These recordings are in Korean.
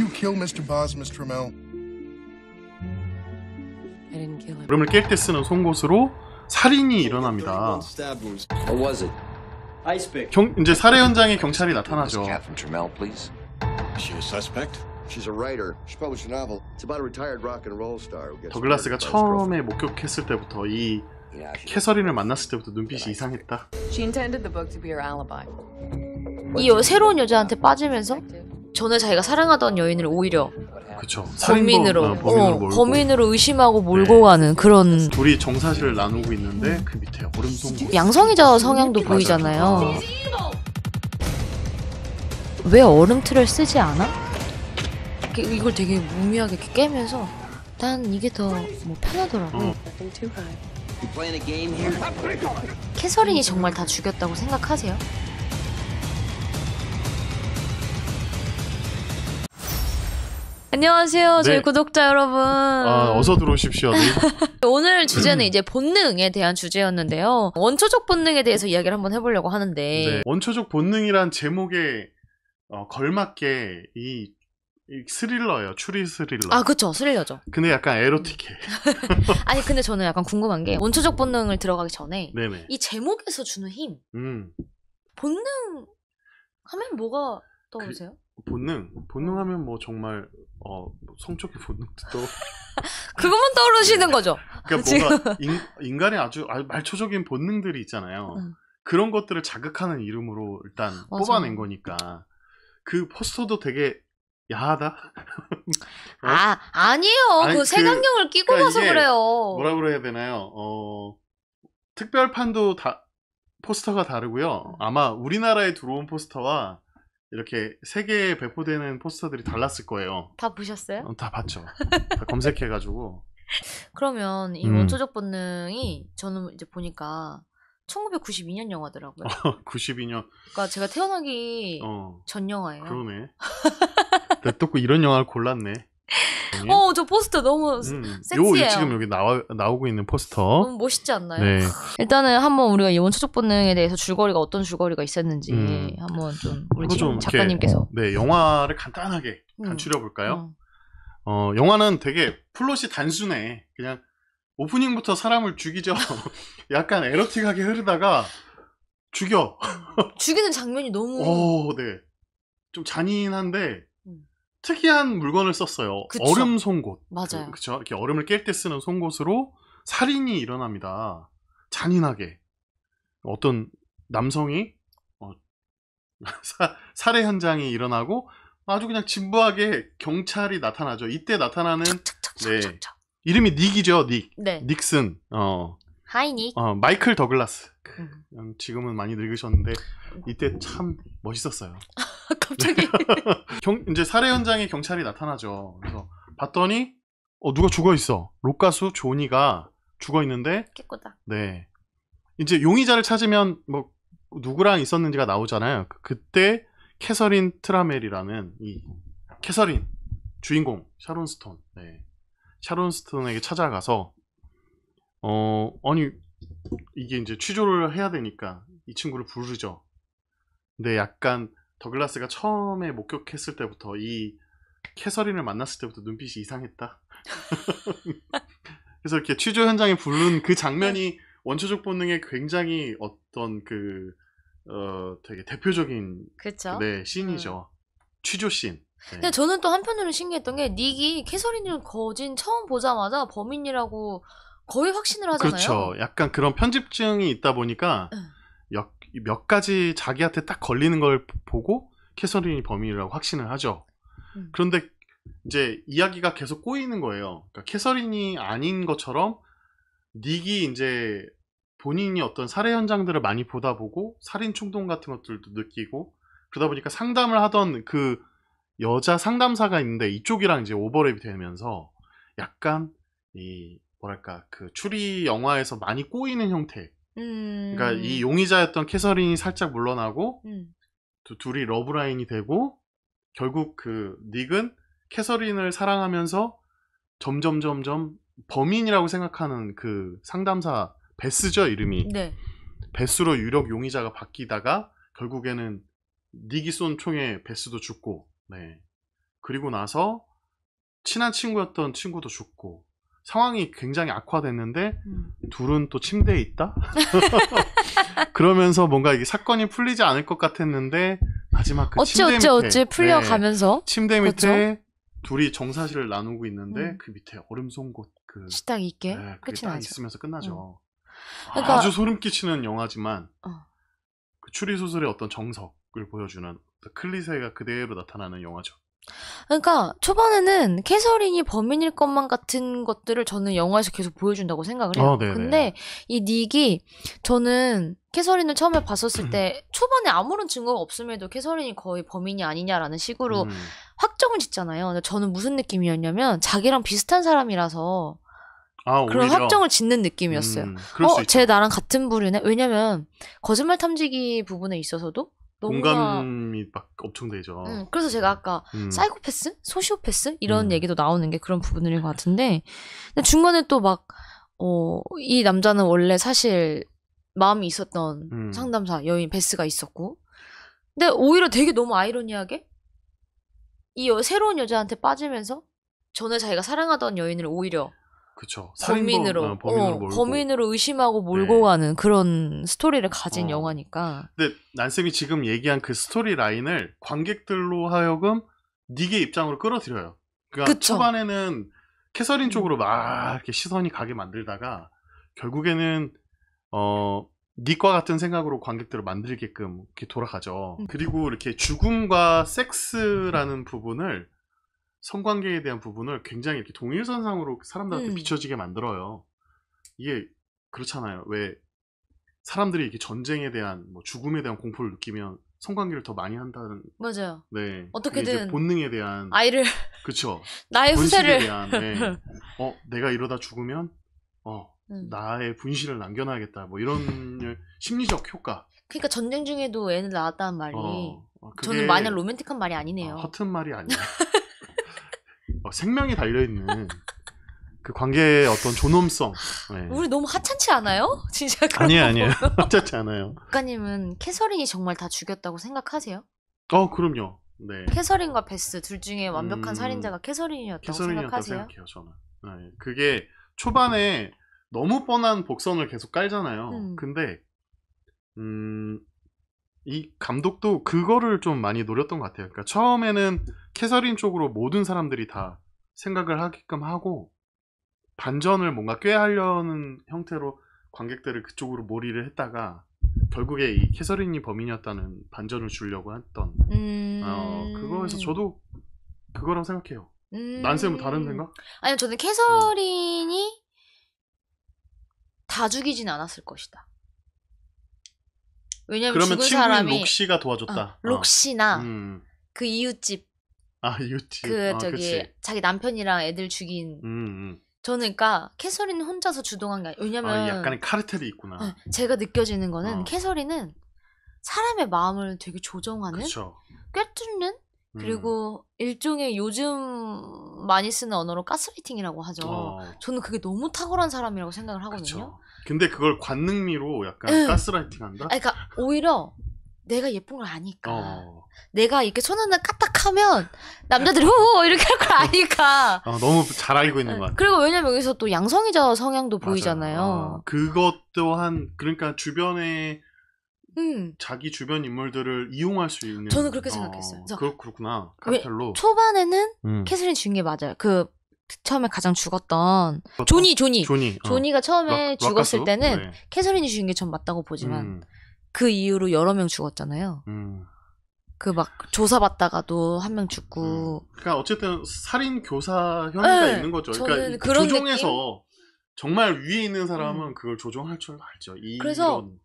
Did you kill Mr. Boz, Miss Trammell? I didn't kill him. 얼음을 깰때 쓰는 송곳으로 살인이 일어납니다. Or was it? Ice pick. 경, 이제 살해 현장에 경찰이 나타나죠. Catherine Trammell, please. She a suspect? She's a writer. She published a novel. It's about a retired rock and roll star who gets 더글라스가 처음에 목격했을 때부터 이 캐서린을 만났을 때부터 눈빛이 이상했다. She intended the book to be her alibi. 이 여- 새로운 여자한테 빠지면서 전에 자기가 사랑하던 여인을 오히려 그쵸. 범인으로 어, 범인으로, 어, 범인으로 의심하고 몰고 네. 가는 그런 둘이 정사실을 나누고 있는데 그 밑에 얼음 동굴 양성이자 성향도 맞아 보이잖아요. 왜 얼음 틀을 쓰지 않아? 이걸 되게 무미하게 이렇게 깨면서 난 이게 더 뭐 편하더라고. 어. 캐서린이 정말 다 죽였다고 생각하세요? 안녕하세요, 저희 네. 구독자 여러분. 아, 어서 들어오십시오. 네. 오늘 주제는 음. 이제 본능에 대한 주제였는데요. 원초적 본능에 대해서 이야기를 한번 해보려고 하는데. 네. 원초적 본능이란 제목에 어, 걸맞게 이, 이 스릴러예요. 추리 스릴러. 아, 그쵸. 스릴러죠. 근데 약간 에로틱해. 아니, 근데 저는 약간 궁금한 게 원초적 본능을 들어가기 전에 네네. 이 제목에서 주는 힘. 음. 본능 하면 뭐가 그 떠오르세요? 본능 본능하면 뭐 정말 어 성적인 본능도 그것만 떠오르시는 네. 거죠. 그러니까 뭔가 인, 간의 아주 아, 말초적인 본능들이 있잖아요. 음. 그런 것들을 자극하는 이름으로 일단 맞아. 뽑아낸 거니까 그 포스터도 되게 야하다. 어? 아 아니에요. 아니, 그, 그 색안경을 그, 끼고 가서 그래요. 뭐라 그래야 되나요? 어 특별판도 다 포스터가 다르고요. 아마 우리나라에 들어온 포스터와 이렇게 세계에 배포되는 포스터들이 달랐을 거예요. 다 보셨어요? 어, 다 봤죠. 다 검색해가지고. 그러면 이 음. 원초적 본능이 저는 이제 보니까 1992년 영화더라고요. 92년. 어, 그러니까 제가 태어나기 어, 전 영화예요. 그러네. 내또고 그 이런 영화를 골랐네. 네. 어, 저 포스터 너무 음, 섹시해요. 요 지금 여기 나와 나오고 있는 포스터. 너무 멋있지 않나요? 네. 일단은 한번 우리가 예원 초적 본능에 대해서 줄거리가 어떤 줄거리가 있었는지 음. 한번 좀 우리 지금 작가님께서 이렇게, 네 영화를 간단하게 음. 간추려 볼까요? 음. 어 영화는 되게 플롯이 단순해. 그냥 오프닝부터 사람을 죽이죠. 약간 에러틱하게 흐르다가 죽여. 음. 죽이는 장면이 너무. 오, 어, 네. 좀 잔인한데 특이한 물건을 썼어요. 그쵸? 얼음 송곳. 맞아요. 그, 쵸 이렇게 얼음을 깰 때 쓰는 송곳으로 살인이 일어납니다. 잔인하게. 어떤 남성이 어, 사, 살해 현장이 일어나고 아주 그냥 진부하게 경찰이 나타나죠. 이때 나타나는 네. 이름이 닉이죠. 닉. 네. 닉슨. 어. 하이 닉. 어, 마이클 더글라스. 음. 음, 지금은 많이 늙으셨는데 이때 참 멋있었어요. 갑자기 경, 이제 살해 현장에 경찰이 나타나죠. 그래서 봤더니 어 누가 죽어 있어. 록 가수 조니가 죽어 있는데 깨꼬다. 네. 이제 용의자를 찾으면 뭐 누구랑 있었는지가 나오잖아요. 그, 그때 캐서린 트라멜이라는 이 캐서린 주인공 샤론 스톤. 네. 샤론 스톤에게 찾아가서 어 아니 이게 이제 취조를 해야 되니까 이 친구를 부르죠. 근데 네, 약간 더글라스가 처음에 목격했을 때부터 이 캐서린을 만났을 때부터 눈빛이 이상했다. 그래서 이렇게 취조 현장에 부른 그 장면이 네. 원초적 본능에 굉장히 어떤 그 어, 되게 대표적인 그쵸? 네 씬이죠. 음. 취조 씬. 네. 근데 저는 또 한편으로 신기했던 게 닉이 캐서린을 거진 처음 보자마자 범인이라고 거의 확신을 하잖아요. 그렇죠. 약간 그런 편집증이 있다 보니까 음. 몇 가지 자기한테 딱 걸리는 걸 보고 캐서린이 범인이라고 확신을 하죠. 음. 그런데 이제 이야기가 계속 꼬이는 거예요. 그러니까 캐서린이 아닌 것처럼 닉이 이제 본인이 어떤 살해 현장들을 많이 보다 보고 살인 충동 같은 것들도 느끼고 그러다 보니까 상담을 하던 그 여자 상담사가 있는데 이쪽이랑 이제 오버랩이 되면서 약간 이 뭐랄까 그 추리 영화에서 많이 꼬이는 형태 그러니까 음. 이 용의자였던 캐서린이 살짝 물러나고 음. 둘이 러브라인이 되고 결국 그 닉은 캐서린을 사랑하면서 점점 점점 범인이라고 생각하는 그 상담사 베스죠 이름이 네. 베스로 유력 용의자가 바뀌다가 결국에는 닉이 쏜 총에 베스도 죽고 네 그리고 나서 친한 친구였던 친구도 죽고 상황이 굉장히 악화됐는데 음. 둘은 또 침대에 있다 그러면서 뭔가 이게 사건이 풀리지 않을 것 같았는데 마지막 그 어찌 침대 어찌 밑에, 어찌 풀려가면서 네, 침대 밑에 그쵸? 그렇죠. 둘이 정사실을 나누고 있는데 음. 그 밑에 얼음 송곳 그 식당 있게 네, 끝이 나죠. 있으면서 끝나죠. 음. 아, 그러니까... 아주 소름 끼치는 영화지만 어. 그 추리 소설의 어떤 정석을 보여주는 클리셰가 그대로 나타나는 영화죠. 그러니까 초반에는 캐서린이 범인일 것만 같은 것들을 저는 영화에서 계속 보여준다고 생각을 해요. 어, 근데 이 닉이 저는 캐서린을 처음에 봤었을 때 음. 초반에 아무런 증거가 없음에도 캐서린이 거의 범인이 아니냐라는 식으로 음. 확정을 짓잖아요. 근데 저는 무슨 느낌이었냐면 자기랑 비슷한 사람이라서 아, 그런 확정을 짓는 느낌이었어요. 음, 어, 쟤 나랑 같은 부류네? 왜냐면 거짓말 탐지기 부분에 있어서도 공감이 막 엄청 되죠. 음, 그래서 제가 아까 음. 사이코패스, 소시오패스 이런 음. 얘기도 나오는 게 그런 부분들인 것 같은데 근데 중간에 또 막 어, 이 남자는 원래 사실 마음이 있었던 음. 상담사 여인 베스가 있었고 근데 오히려 되게 너무 아이러니하게 이 여, 새로운 여자한테 빠지면서 전에 자기가 사랑하던 여인을 오히려 그쵸. 범인으로 어, 범인으로, 어, 범인으로, 의심하고 네. 몰고 네. 가는 그런 스토리를 가진 어. 영화니까. 근데 난쌤이 지금 얘기한 그 스토리 라인을 관객들로 하여금 니게 입장으로 끌어들여요. 그러니까 그쵸. 초반에는 캐서린 음. 쪽으로 막 이렇게 시선이 가게 만들다가 결국에는 어 니과 같은 생각으로 관객들을 만들게끔 이렇게 돌아가죠. 음. 그리고 이렇게 죽음과 섹스라는 부분을 성관계에 대한 부분을 굉장히 이렇게 동일선상으로 사람들한테 음. 비춰지게 만들어요. 이게 그렇잖아요. 왜 사람들이 이렇게 전쟁에 대한 뭐 죽음에 대한 공포를 느끼면 성관계를 더 많이 한다는 맞아요. 네 어떻게든 본능에 대한 아이를 그렇죠. 나의 후세를 대한, 네. 어 내가 이러다 죽으면 어 음. 나의 분신을 남겨놔야겠다 뭐 이런 심리적 효과. 그러니까 전쟁 중에도 애는 낳았다는 말이 어, 어, 저는 마냥 로맨틱한 말이 아니네요. 어, 허튼 말이 아니야. 어, 생명이 달려있는 그 관계의 어떤 존엄성. 네. 우리 너무 하찮지 않아요? 진짜 그런 아니에요, 아니에요. 하찮지 않아요. 작가님은 캐서린이 정말 다 죽였다고 생각하세요? 어, 그럼요. 네. 캐서린과 베스 둘 중에 완벽한 음, 살인자가 캐서린이었다고 캐서린이었다 생각하세요? 생각해요, 저는. 네, 그게 초반에 너무 뻔한 복선을 계속 깔잖아요. 음. 근데 음, 이 감독도 그거를 좀 많이 노렸던 것 같아요. 그러니까 처음에는 캐서린 쪽으로 모든 사람들이 다 생각을 하게끔 하고 반전을 뭔가 꾀하려는 형태로 관객들을 그쪽으로 몰이를 했다가 결국에 이 캐서린이 범인이었다는 반전을 주려고 했던 음... 어, 그거에서 저도 그거라고 생각해요. 음. 난쌤은 다른 생각? 아니 저는 캐서린이 음. 다 죽이진 않았을 것이다. 왜냐면 그러면 죽은 친구인 사람이 록시가 어, 도와줬다. 어, 록시나 어. 음. 그 이웃집 아 이웃집 그 아, 저기 그치. 자기 남편이랑 애들 죽인 음, 음. 저는 그러니까 캐서린 혼자서 주동한 게아니요 왜냐면 아, 약간의 카르텔이 있구나. 네, 제가 느껴지는 거는 어. 캐서린은 사람의 마음을 되게 조정하는 그쵸. 꿰뚫는 음. 그리고 음. 일종의 요즘 많이 쓰는 언어로 가스라이팅이라고 하죠. 어. 저는 그게 너무 탁월한 사람이라고 생각을 하거든요. 그쵸. 근데 그걸 관능미로 약간 응. 가스라이팅한다. 그러니까 오히려 내가 예쁜 걸 아니까. 어. 내가 이렇게 손 하나 까딱하면 남자들이 호 이렇게 할 걸 아니까. 어, 너무 잘 알고 있는 것 같아. 그리고 왜냐면 여기서 또양성이자 성향도 맞아. 보이잖아요. 어, 그것 또한 그러니까 주변에 음. 자기 주변 인물들을 이용할 수 있는. 저는 그렇게 생각했어요. 어, 그렇구나. 카펠로. 초반에는 음. 캐슬린 주인 게 맞아요. 그그 처음에 가장 죽었던 그렇죠. 조니 조니 조니. 어. 조니가 처음에 락- 죽었을 락가수? 때는 네. 캐서린이 죽인 게전 맞다고 보지만 음, 그 이후로 여러 명 죽었잖아요. 음. 그막 조사받다가도 한 명 죽고 음. 그러니까 어쨌든 살인 교사 혐의가 네, 있는 거죠. 그러니까 저는 그러니까 이 그 그런 조종해서 정말 위에 있는 사람은 음. 그걸 조종할 줄 알죠. 이- 그래서- 이런-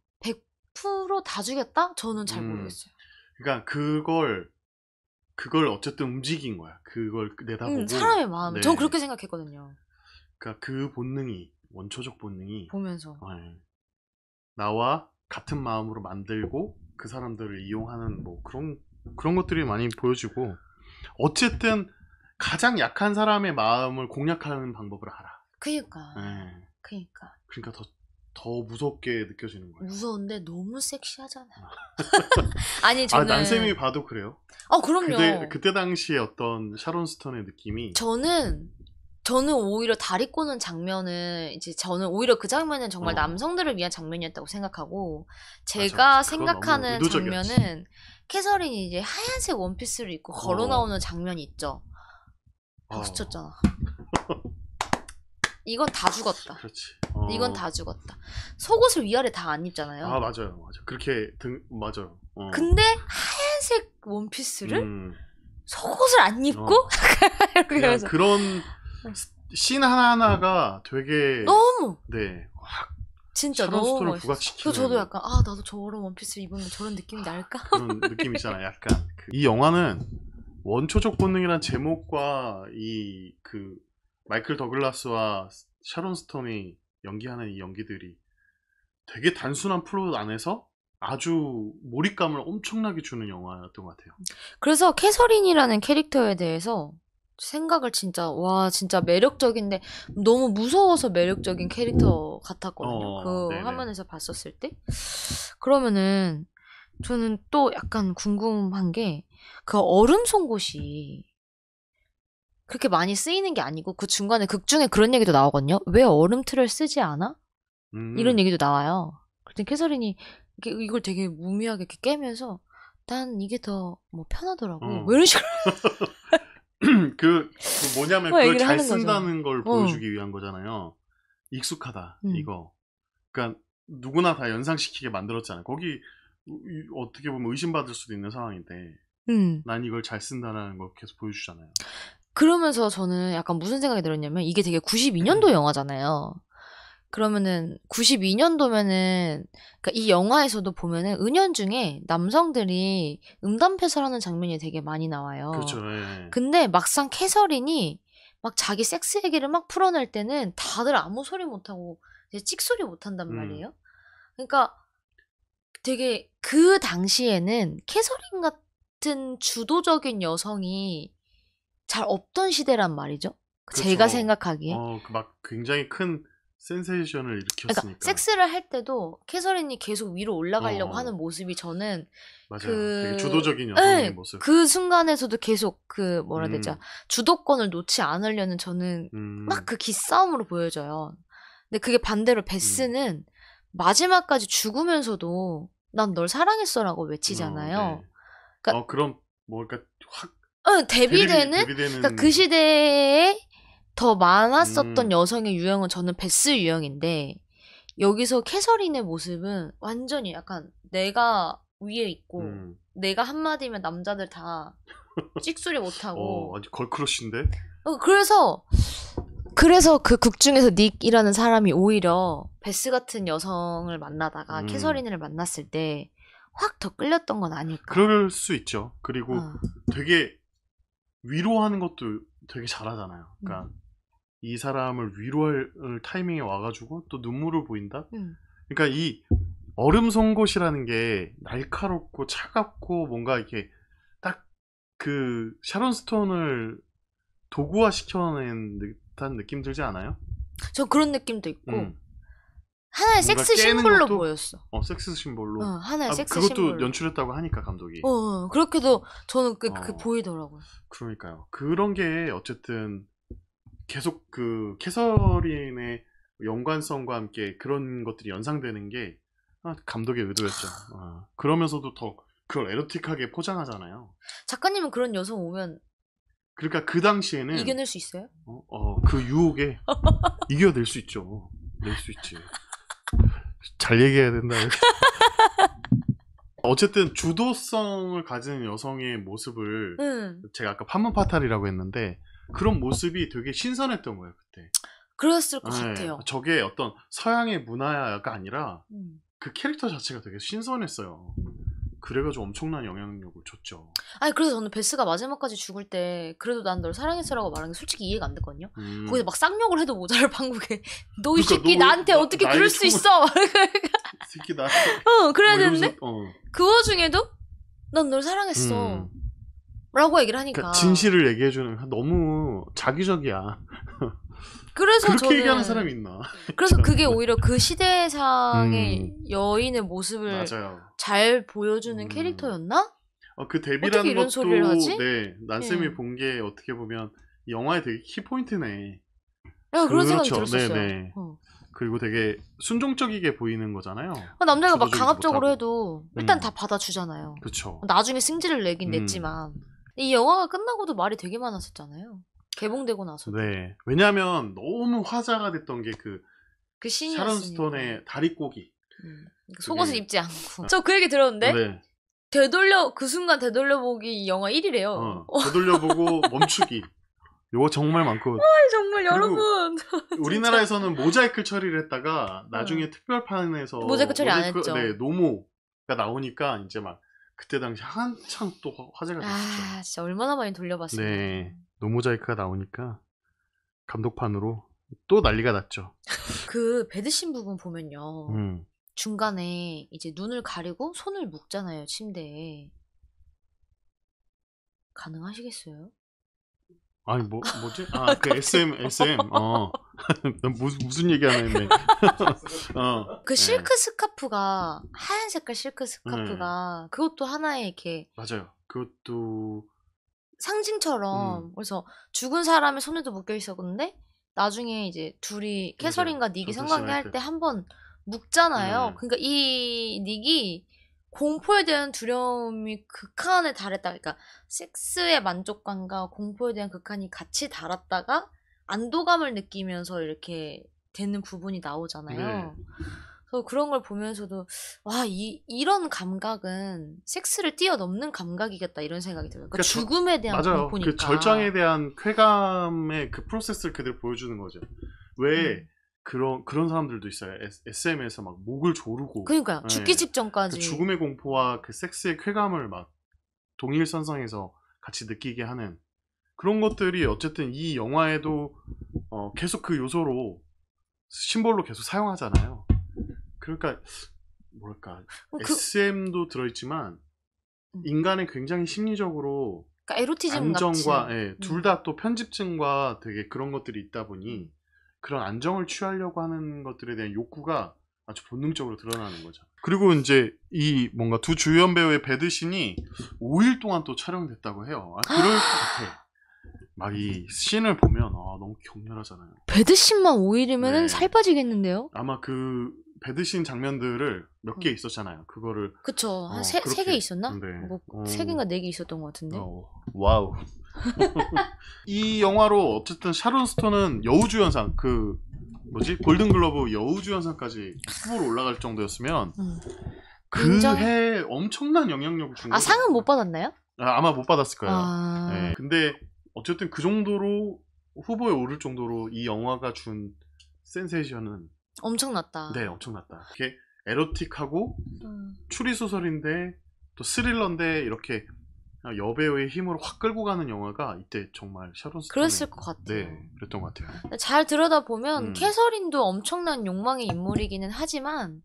0로다 죽였다? 저는 잘 음. 모르겠어요. 그러니까 그걸 그걸 어쨌든 움직인 거야. 그걸 내다보고 음, 사람의 마음. 네. 전 그렇게 생각했거든요. 그러니까 그 본능이 원초적 본능이 보면서 네. 나와 같은 마음으로 만들고 그 사람들을 이용하는 뭐 그런 그런 것들이 많이 보여지고 어쨌든 가장 약한 사람의 마음을 공략하는 방법을 알아. 그니까. 네. 그니까. 그러니까 더더 무섭게 느껴지는 거예요. 무서운데 너무 섹시하잖아요. 아. 아니 아, 저는 아, 난쌤이 봐도 그래요? 어 그럼요. 그때, 그때 당시에 어떤 샤론 스톤의 느낌이 저는 저는 오히려 다리 꼬는 장면은 이제 저는 오히려 그 장면은 정말 어. 남성들을 위한 장면이었다고 생각하고 제가 맞아, 생각하는 장면은 캐서린이 이제 하얀색 원피스를 입고 걸어 어. 나오는 장면이 있죠. 박수 어. 아, 쳤잖아. 이건 다 죽었다. 그렇지. 어. 이건 다 죽었다. 속옷을 위아래 다 안 입잖아요. 아 맞아요, 맞아. 그렇게 등 맞아요. 어. 근데 하얀색 원피스를 음. 속옷을 안 입고 어. 이렇게 서 그런 신 하나 하나가 음. 되게 너무 네확 진짜 너무 부각시 그 저도 약간 아 나도 저런 원피스 입으면 저런 느낌이 날까 그런 느낌 있잖아 약간 그 이 영화는 원초적 본능이란 제목과 이그 마이클 더글라스와 샤론 스톤이 연기하는 이 연기들이 되게 단순한 플롯 안에서 아주 몰입감을 엄청나게 주는 영화였던 것 같아요. 그래서 캐서린이라는 캐릭터에 대해서 생각을 진짜 와 진짜 매력적인데 너무 무서워서 매력적인 캐릭터 같았거든요. 어, 그 네네. 화면에서 봤었을 때 그러면은 저는 또 약간 궁금한 게 그 얼음 송곳이 그렇게 많이 쓰이는 게 아니고 그 중간에 극 중에 그런 얘기도 나오거든요. 왜 얼음틀을 쓰지 않아? 음. 이런 얘기도 나와요. 그랬더니 캐서린이 이걸 되게 무미하게 이렇게 깨면서 난 이게 더 뭐 편하더라고. 어. 뭐 이런 식으로. 그, 그, 뭐냐면 뭐 그걸 잘 쓴다는 거죠. 걸 어. 보여주기 어. 위한 거잖아요. 익숙하다 음. 이거. 그러니까 누구나 다 연상시키게 만들었잖아요. 거기 어떻게 보면 의심받을 수도 있는 상황인데 음. 난 이걸 잘 쓴다는 걸 계속 보여주잖아요. 그러면서 저는 약간 무슨 생각이 들었냐면 이게 되게 92년도 음. 영화잖아요. 그러면은 92년도면은 그러니까 이 영화에서도 보면은 은연중에 남성들이 음담 패설하는 장면이 되게 많이 나와요. 그렇죠. 예. 근데 막상 캐서린이 막 자기 섹스 얘기를 막 풀어낼 때는 다들 아무 소리 못 하고 이제 찍소리 못 한단 음. 말이에요. 음. 그러니까 되게 그 당시에는 캐서린 같은 주도적인 여성이 잘 없던 시대란 말이죠. 그 그렇죠. 제가 생각하기에. 어, 그 막 굉장히 큰 센세이션을 그러니까 일으켰으니까. 그러니까 섹스를 할 때도 캐서린이 계속 위로 올라가려고 어. 하는 모습이 저는 맞아요. 그... 되게 주도적인 여성의 네, 모습. 그 순간에서도 계속 그 뭐라 해야 되죠? 음. 주도권을 놓지 않으려는 저는 음. 막그 기싸움으로 보여져요. 근데 그게 반대로 베스는 음. 마지막까지 죽으면서도 난 널 사랑했어라고 어, 외치잖아요. 어, 네. 그러니까 어, 그럼 뭐그니까확 응, 대비되는, 대비, 대비되는... 그 시대에 더 많았었던 음... 여성의 유형은 저는 베스 유형인데 여기서 캐서린의 모습은 완전히 약간 내가 위에 있고 음. 내가 한마디면 남자들 다 찍소리 못하고 어, 아주 걸크러쉬인데? 어, 그래서 그래서 그 극 중에서 닉이라는 사람이 오히려 베스 같은 여성을 만나다가 음. 캐서린을 만났을 때 확 더 끌렸던 건 아닐까 그럴 수 있죠 그리고 어. 되게 위로하는 것도 되게 잘하잖아요. 그러니까 음. 이 사람을 위로할 타이밍에 와가지고 또 눈물을 보인다. 음. 그러니까 이 얼음 송곳이라는 게 날카롭고 차갑고 뭔가 이렇게 딱 그 샤론 스톤을 도구화 시켜낸 듯한 느낌 들지 않아요? 저 그런 느낌도 있고 음. 하나의 섹스 심볼로 것도, 보였어. 어, 섹스 심볼로. 어, 하나의 아, 섹스 그것도 심볼로. 연출했다고 하니까 감독이. 어, 어 그렇게도 저는 그, 그 어, 그 보이더라고요. 그러니까요. 그런 게 어쨌든 계속 그 캐서린의 연관성과 함께 그런 것들이 연상되는 게 아, 감독의 의도였죠. 아, 그러면서도 더 그걸 에로틱하게 포장하잖아요. 작가님은 그런 여성 오면 그러니까 그 당시에는 이겨낼 수 있어요? 어, 어그 유혹에 이겨낼 수 있죠. 낼 수 있지. 잘 얘기해야 된다. 어쨌든 주도성을 가진 여성의 모습을 음. 제가 아까 판문 파탈이라고 했는데 그런 모습이 되게 신선했던 거예요 그때. 그랬을 것 네, 같아요. 저게 어떤 서양의 문화가 아니라 음. 그 캐릭터 자체가 되게 신선했어요. 그래가지고 엄청난 영향력을 줬죠. 아니 그래서 저는 베스가 마지막까지 죽을 때 그래도 난 널 사랑했어라고 말하는 게 솔직히 이해가 안 됐거든요. 음. 거기서 막 쌍욕을 해도 모자랄 방국에 너이 그러니까 새끼 나한테 나, 어떻게 그럴 수 있어? 새끼 나. 어 그래야 뭐 되는데 어. 그 와중에도 난 널 사랑했어. 음. 라고 얘기를 하니까 그러니까 진실을 얘기해주는 너무 자기적이야. 그래서 그렇게 저는, 얘기하는 사람이 있나? 그래서 그게 오히려 그 시대상의 음. 여인의 모습을 맞아요. 잘 보여주는 음. 캐릭터였나? 어, 그 데뷔라는 것도 네 난쌤이 예. 본게 어떻게 보면 영화의 되게 키포인트네. 야, 아, 그런 생각이 그렇죠. 들었어요. 네네. 어. 그리고 되게 순종적이게 보이는 거잖아요. 어, 남자가 막 강압적으로 못하고. 해도 일단 음. 다 받아주잖아요. 그렇죠. 나중에 승질을 내긴 음. 냈지만 이 영화가 끝나고도 말이 되게 많았었잖아요. 개봉되고 나서. 네. 왜냐하면 너무 화자가 됐던 게그그신 샤론 스톤의 다리꼬기. 음, 그러니까 속옷을 입지 않고. 아. 저그 얘기 들었는데. 네. 되돌려 그 순간 되돌려보기 영화 1위래요. 어. 어, 되돌려보고 멈추기. 요거 정말 많고. 와, 아, 정말 여러분. 우리나라에서는 모자이크 처리를 했다가 나중에 음. 특별판에서 모자이크 처리 모자이크, 안 했죠. 네, 노모가 나오니까 이제 막 그때 당시 한창또 화제가 됐었죠. 아, 진짜 얼마나 많이 돌려봤어요. 네. 노모자이크가 나오니까 감독판으로 또 난리가 났죠. 그 배드신 부분 보면요. 음. 중간에 이제 눈을 가리고 손을 묶잖아요, 침대에. 가능하시겠어요? 아니 뭐 뭐지? 아그 SM 뭐. SM 어 무슨 무슨 얘기하는 애 어그 실크 스카프가 하얀 색깔 실크 스카프가 네. 그것도 하나의 이렇게 맞아요. 그것도 상징처럼 음. 그래서 죽은 사람의 손에도 묶여 있었는데 나중에 이제 둘이 캐서린과 닉이 성관계 할 때 한 번 묶잖아요. 음. 그러니까 이 닉이 공포에 대한 두려움이 극한에 달했다. 그러니까 섹스의 만족감과 공포에 대한 극한이 같이 달았다가 안도감을 느끼면서 이렇게 되는 부분이 나오잖아요. 네. 그래서 어, 그런 걸 보면서도 와 이, 이런 감각은 섹스를 뛰어넘는 감각이겠다 이런 생각이 들어요. 그러니까, 그러니까 죽음에 대한 맞아요. 그 공니까그 절정에 대한 쾌감의 그 프로세스를 그대로 보여주는 거죠. 왜 음. 그런 그런 사람들도 있어요. SM에서 막 목을 조르고 그러니까 네. 죽기 직전까지 그 죽음의 공포와 그 섹스의 쾌감을 막 동일선상에서 같이 느끼게 하는 그런 것들이 어쨌든 이 영화에도 어, 계속 그 요소로 심볼로 계속 사용하잖아요. 그러니까 뭐랄까 어, 그- SM도 들어있지만 음. 인간의 굉장히 심리적으로 그러니까 에로티즘 안정과 같이. 예, 음. 둘다 또 편집증과 되게 그런 것들이 있다 보니 음. 그런 안정을 취하려고 하는 것들에 대한 욕구가 아주 본능적으로 드러나는 거죠. 그리고 이제 이 뭔가 두 주연 배우의 배드신이 5일 동안 또 촬영됐다고 해요. 아, 그럴 것 같아. 막이 씬을 보면 아, 너무 격렬하잖아요. 배드신만 5일이면 네. 살 빠지겠는데요? 아마 그 배드신 장면들을 몇개 어. 있었잖아요. 그거를 그쵸 어, 한세 세그개 있었나? 네. 뭐세 어. 개인가 네 개 있었던 것 같은데. 어, 와우. 이 영화로 어쨌든 샤론 스톤은 여우주연상 그 뭐지 골든글러브 여우주연상까지 후보로 올라갈 정도였으면 음. 인정? 그해 엄청난 영향력을 준. 아거예 상은 못 받았나요? 아, 마못 받았을 거예요. 아. 네. 근데 어쨌든 그 정도로 후보에 오를 정도로 이 영화가 준 센세이션은 엄청났다. 네, 엄청났다. 이게 에로틱하고 음. 추리 소설인데 또 스릴러인데 이렇게 여배우의 힘으로 확 끌고 가는 영화가 이때 정말 샤론 스 그랬을 것 같아요. 네, 그랬던 것 같아요. 잘 들여다 보면 음. 캐서린도 엄청난 욕망의 인물이기는 하지만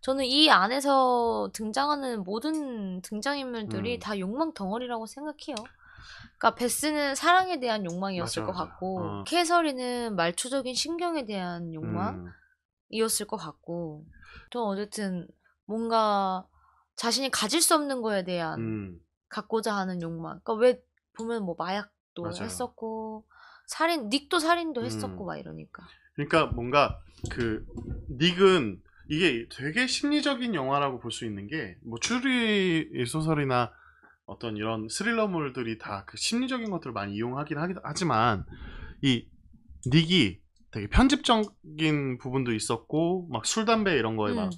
저는 이 안에서 등장하는 모든 등장인물들이 음. 다 욕망 덩어리라고 생각해요. 그러니까 베스는 사랑에 대한 욕망이었을 맞아, 것 같고 어. 캐서린은 말초적인 신경에 대한 욕망. 음. 이었을 것 같고 저 어쨌든 뭔가 자신이 가질 수 없는 거에 대한 음. 갖고자 하는 욕망 그러니까 왜 보면 뭐 마약도 맞아요. 했었고 살인 닉도 살인도 했었고 음. 막 이러니까 그러니까 뭔가 그 닉은 이게 되게 심리적인 영화라고 볼 수 있는 게 뭐 추리 소설이나 어떤 이런 스릴러물들이 다 그 심리적인 것들을 많이 이용하긴 하기 하지만 이 닉이 되게 편집적인 부분도 있었고 막 술 담배 이런 거에 음. 막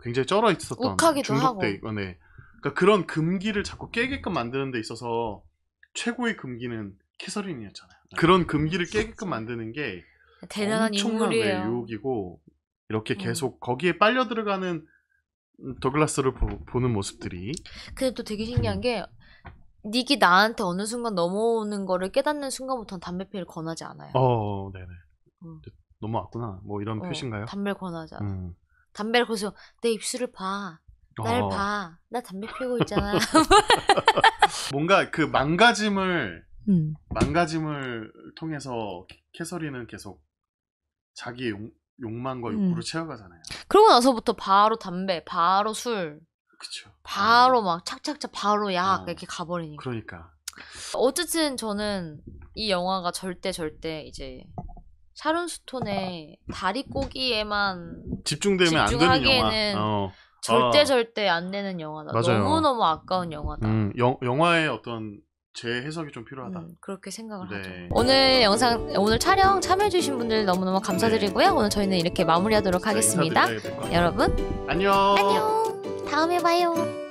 굉장히 쩔어 있었던 중독돼 있고 네. 그러니까 그런 금기를 자꾸 깨게끔 만드는 데 있어서 최고의 금기는 캐서린이었잖아요. 네. 그런 금기를 깨게끔 만드는 게 대단한 엄청난 네, 인물이에요. 유혹이고 이렇게 음. 계속 음. 거기에 빨려 들어가는 더글라스를 보, 는 모습들이 근데 또 되게 신기한 게 닉이 나한테 어느 순간 넘어오는 거를 깨닫는 순간부터는 담배 피를 권하지 않아요. 어, 네네. 음. 넘어왔구나. 뭐 이런 어, 표시인가요? 담배를 권하자. 음. 담배를 권해서 내 입술을 봐. 날 어. 봐. 나 담배 피우고 있잖아. 뭔가 그 망가짐을 음. 망가짐을 통해서 캐서리는 계속 자기의 욕, 망과 음. 욕구를 음. 채워가잖아요. 그러고 나서부터 바로 담배, 바로 술, 그쵸. 바로 어. 막 착착착 바로 약 어. 이렇게 가버리니까. 그러니까. 어쨌든 저는 이 영화가 절대 절대 이제 샤론스톤의 다리 꼬기에만 집중되면 안 되는 영화. 어. 절대 아. 절대 안 되는 영화다. 너무 너무 아까운 영화다. 음, 영, 영화의 어떤 재해석이 좀 필요하다. 음, 그렇게 생각을 네. 하죠. 오늘 영상 오늘 촬영 참여해주신 분들 너무너무 감사드리고요. 오늘 저희는 이렇게 마무리하도록 하겠습니다. 여러분 안녕. 안녕. 다음에 봐요.